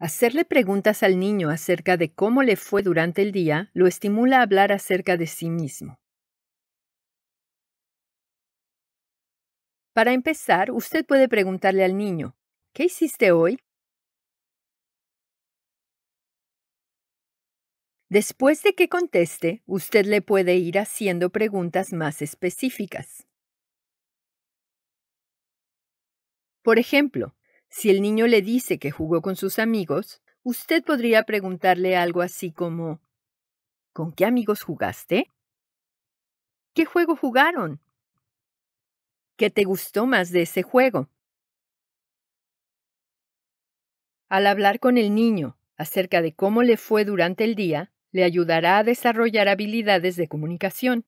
Hacerle preguntas al niño acerca de cómo le fue durante el día lo estimula a hablar acerca de sí mismo. Para empezar, usted puede preguntarle al niño, ¿qué hiciste hoy? Después de que conteste, usted le puede ir haciendo preguntas más específicas. Por ejemplo, si el niño le dice que jugó con sus amigos, usted podría preguntarle algo así como ¿Con qué amigos jugaste? ¿Qué juego jugaron? ¿Qué te gustó más de ese juego? Al hablar con el niño acerca de cómo le fue durante el día, le ayudará a desarrollar habilidades de comunicación.